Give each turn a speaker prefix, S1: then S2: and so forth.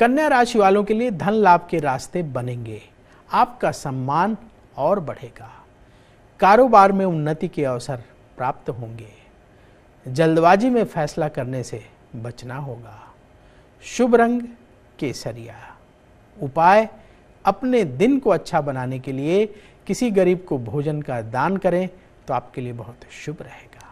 S1: कन्या राशि वालों के लिए धन लाभ के रास्ते बनेंगे आपका सम्मान और बढ़ेगा कारोबार में उन्नति के अवसर प्राप्त होंगे जल्दबाजी में फैसला करने से बचना होगा शुभ रंग केसरिया उपाय अपने दिन को अच्छा बनाने के लिए किसी गरीब को भोजन का दान करें तो आपके लिए बहुत शुभ रहेगा